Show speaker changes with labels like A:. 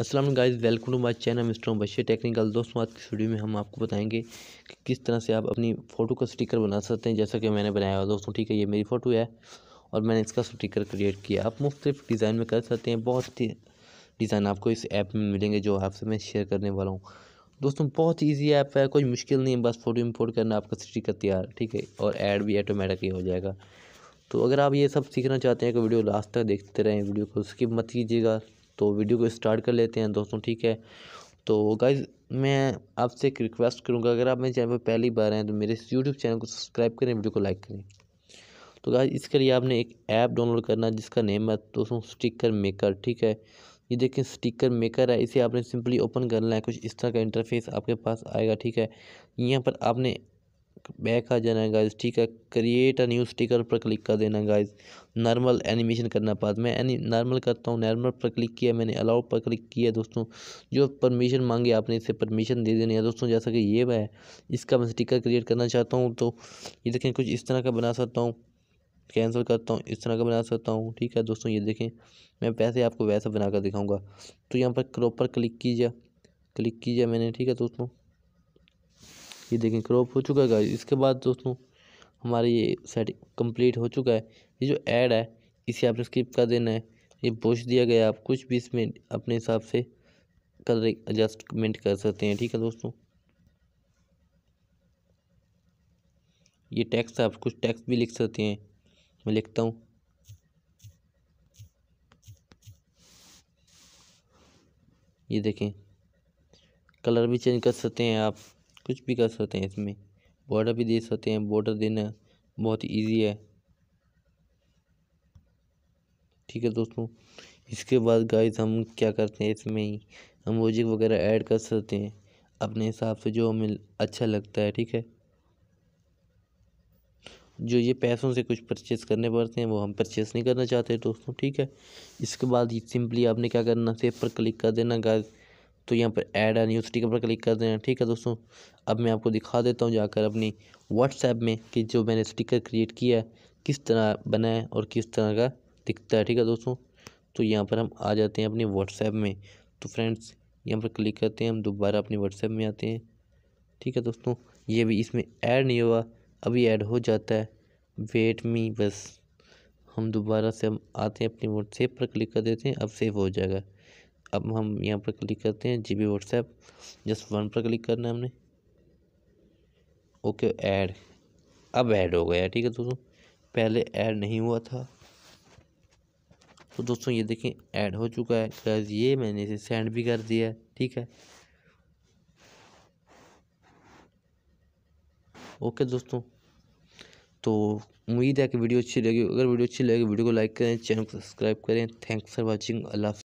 A: Aslam guys welcome to my channel mister बशे technical दोस्तों आज की वीडियो में हम आपको बताएंगे कि किस तरह से आप अपनी फ़ोटो का स्टिकर बना सकते हैं जैसा कि मैंने बनाया हुआ दोस्तों ठीक है ये मेरी फ़ोटो है और मैंने इसका स्टिकर क्रिएट किया आप मुख्तलिफ डिज़ाइन में कर सकते हैं बहुत ही डिज़ाइन आपको इस ऐप में मिलेंगे जो आपसे मैं शेयर करने वाला हूँ दोस्तों बहुत ईजी ऐप है कोई मुश्किल नहीं है बस फ़ोटो इम्पोर्ट करना आपका स्टिकर तैयार ठीक है और एड भी ऑटोमेटिक हो जाएगा तो अगर आप ये सब सीखना चाहते हैं तो वीडियो लास्ट तक देखते रहें वीडियो को स्किप मत कीजिएगा तो वीडियो को स्टार्ट कर लेते हैं दोस्तों ठीक है तो गाइज मैं आपसे एक रिक्वेस्ट करूँगा अगर आप मेरे चैनल पर पहली बार हैं तो मेरे इस यूट्यूब चैनल को सब्सक्राइब करें वीडियो को लाइक करें तो गाइज इसके लिए आपने एक ऐप डाउनलोड करना है जिसका नेम है दोस्तों स्टिकर मेकर ठीक है ये देखें स्टिकर मेकर है इसे आपने सिंपली ओपन करना है कुछ इस तरह का इंटरफेस आपके पास आएगा ठीक है यहाँ पर आपने बैक आ जाना है गाइस ठीक है क्रिएट अ न्यू स्टिकर पर क्लिक कर देना गाइस नॉर्मल एनिमेशन करना पास मैं एनी नॉर्मल करता हूँ नॉर्मल पर क्लिक किया मैंने अलाउ पर क्लिक किया दोस्तों जो परमिशन मांगे आपने इसे परमिशन दे देनी है दोस्तों जैसा कि ये है इसका मैं स्टिकर क्रिएट करना चाहता हूँ तो ये देखें कुछ इस तरह का बना सकता हूँ कैंसिल करता हूँ इस तरह का बना सकता हूँ ठीक है दोस्तों ये देखें मैं पैसे आपको वैसा बनाकर दिखाऊंगा तो यहाँ पर क्रॉप क्लिक कीजिए क्लिक कीजिए मैंने ठीक है दोस्तों ये देखें क्रॉप हो चुका है इसके बाद दोस्तों हमारा ये सेट कंप्लीट हो चुका है ये जो ऐड है इसे आपने स्किप कर देना है ये पोस्ट दिया गया आप कुछ भी इसमें अपने हिसाब से कलर एडजस्टमेंट कर सकते हैं ठीक है दोस्तों ये टैक्स आप कुछ टैक्स भी लिख सकते हैं मैं लिखता हूँ ये देखें कलर भी चेंज कर सकते हैं आप कुछ भी कर सकते हैं इसमें बॉर्डर भी दे सकते हैं बॉर्डर देना बहुत इजी है ठीक है दोस्तों इसके बाद गाइस हम क्या करते हैं इसमें ही हम म्यूजिक वगैरह ऐड कर सकते हैं अपने हिसाब से जो हमें अच्छा लगता है ठीक है जो ये पैसों से कुछ परचेस करने पड़ते हैं वो हम परचेस नहीं करना चाहते दोस्तों ठीक है इसके बाद सिंपली आपने क्या करना सेफ पर क्लिक कर देना गाइस तो यहाँ पर ऐड एन न्यूज़ स्टिकर पर क्लिक कर देना ठीक है दोस्तों अब मैं आपको दिखा देता हूँ जाकर अपनी व्हाट्सएप में कि जो मैंने स्टिकर क्रिएट किया है किस तरह बना है और किस तरह का दिखता है ठीक है दोस्तों तो यहाँ पर हम आ जाते हैं अपने व्हाट्सएप में तो फ्रेंड्स यहाँ पर क्लिक करते हैं हम दोबारा अपने व्हाट्सएप में आते हैं ठीक है दोस्तों ये भी इसमें ऐड नहीं हुआ अभी ऐड हो जाता है वेट मी बस हम दोबारा से हम आते हैं अपने व्हाट्सएप पर क्लिक कर देते हैं अब सेव हो जाएगा अब हम यहाँ पर क्लिक करते हैं G B WhatsApp just one पर क्लिक करना है हमने ओके ऐड अब ऐड हो गया ठीक है दोस्तों पहले ऐड नहीं हुआ था तो दोस्तों ये देखें ऐड हो चुका है ये मैंने इसे सेंड भी कर दिया है ठीक है ओके दोस्तों तो उम्मीद है कि वीडियो अच्छी लगी अगर वीडियो अच्छी लगी वीडियो को लाइक करें चैनल को सब्सक्राइब करें थैंक्स फॉर वाचिंग अल्लाह